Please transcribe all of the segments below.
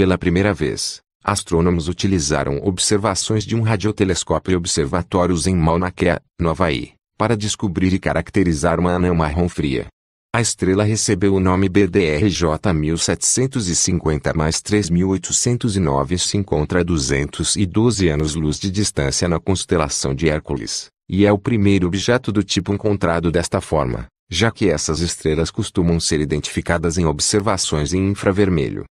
Pela primeira vez, astrônomos utilizaram observações de um radiotelescópio e observatórios em Mauna Kea, no Havaí, para descobrir e caracterizar uma anã marrom fria. A estrela recebeu o nome BDRJ 1750 mais 3809 e se encontra a 212 anos-luz de distância na constelação de Hércules, e é o primeiro objeto do tipo encontrado desta forma, já que essas estrelas costumam ser identificadas em observações em infravermelho.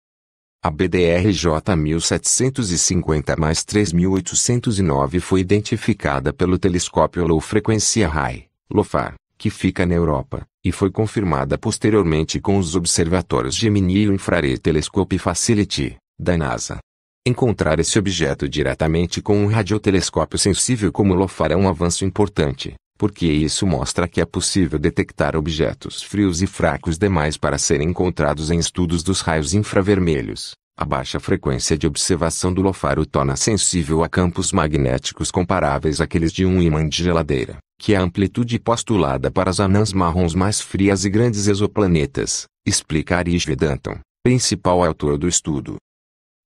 A BDRJ 1750 mais 3809 foi identificada pelo telescópio Low Frequência Array LOFAR, que fica na Europa, e foi confirmada posteriormente com os observatórios Gemini e o Infrared Telescope Facility, da NASA. Encontrar esse objeto diretamente com um radiotelescópio sensível como o LOFAR é um avanço importante, porque isso mostra que é possível detectar objetos frios e fracos demais para serem encontrados em estudos dos raios infravermelhos. A baixa frequência de observação do lofar o torna sensível a campos magnéticos comparáveis àqueles de um imã de geladeira, que é a amplitude postulada para as anãs marrons mais frias e grandes exoplanetas, explica Arish Vedantam, principal autor do estudo.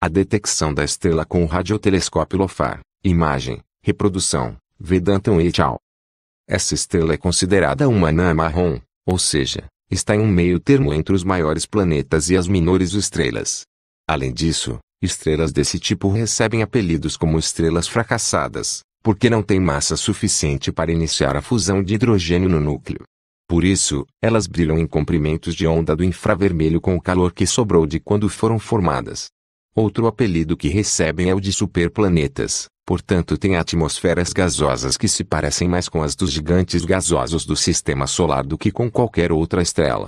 A detecção da estrela com o radiotelescópio lofar, imagem, reprodução, Vedantam et al. Essa estrela é considerada uma anã marrom, ou seja, está em um meio termo entre os maiores planetas e as menores estrelas. Além disso, estrelas desse tipo recebem apelidos como estrelas fracassadas, porque não têm massa suficiente para iniciar a fusão de hidrogênio no núcleo. Por isso, elas brilham em comprimentos de onda do infravermelho com o calor que sobrou de quando foram formadas. Outro apelido que recebem é o de superplanetas, Portanto, tem atmosferas gasosas que se parecem mais com as dos gigantes gasosos do sistema solar do que com qualquer outra estrela.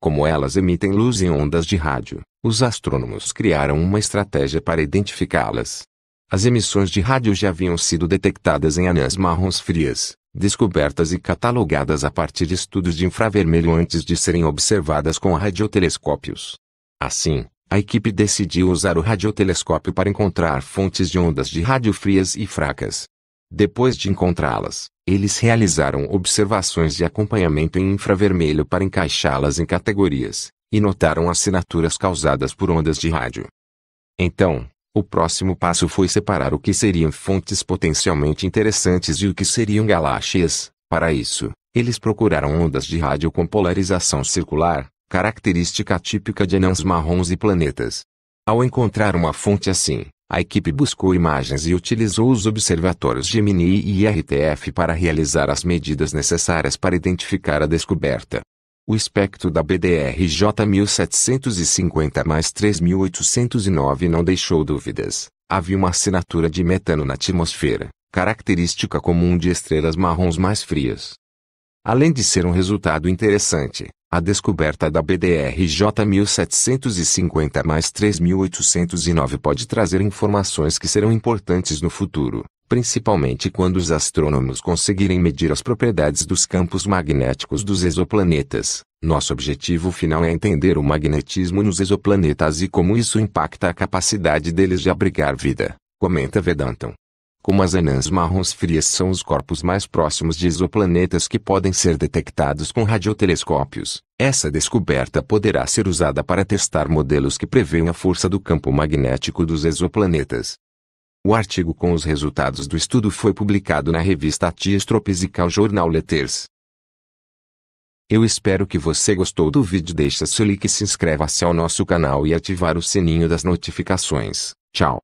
Como elas emitem luz em ondas de rádio, os astrônomos criaram uma estratégia para identificá-las. As emissões de rádio já haviam sido detectadas em anãs marrons frias, descobertas e catalogadas a partir de estudos de infravermelho antes de serem observadas com radiotelescópios. Assim, a equipe decidiu usar o radiotelescópio para encontrar fontes de ondas de rádio frias e fracas. Depois de encontrá-las, eles realizaram observações de acompanhamento em infravermelho para encaixá-las em categorias, e notaram assinaturas causadas por ondas de rádio. Então, o próximo passo foi separar o que seriam fontes potencialmente interessantes e o que seriam galáxias. Para isso, eles procuraram ondas de rádio com polarização circular, característica típica de anãos marrons e planetas. Ao encontrar uma fonte assim, a equipe buscou imagens e utilizou os observatórios Gemini e RTF para realizar as medidas necessárias para identificar a descoberta. O espectro da BDRJ 1750 mais 3809 não deixou dúvidas. Havia uma assinatura de metano na atmosfera, característica comum de estrelas marrons mais frias. Além de ser um resultado interessante, a descoberta da BDRJ 1750 mais 3809 pode trazer informações que serão importantes no futuro, principalmente quando os astrônomos conseguirem medir as propriedades dos campos magnéticos dos exoplanetas. Nosso objetivo final é entender o magnetismo nos exoplanetas e como isso impacta a capacidade deles de abrigar vida, comenta Vedantam como as anãs marrons frias são os corpos mais próximos de exoplanetas que podem ser detectados com radiotelescópios. Essa descoberta poderá ser usada para testar modelos que preveem a força do campo magnético dos exoplanetas. O artigo com os resultados do estudo foi publicado na revista Atias Tropical Journal Letters. Eu espero que você gostou do vídeo. deixe seu like, se inscreva-se ao nosso canal e ativar o sininho das notificações. Tchau.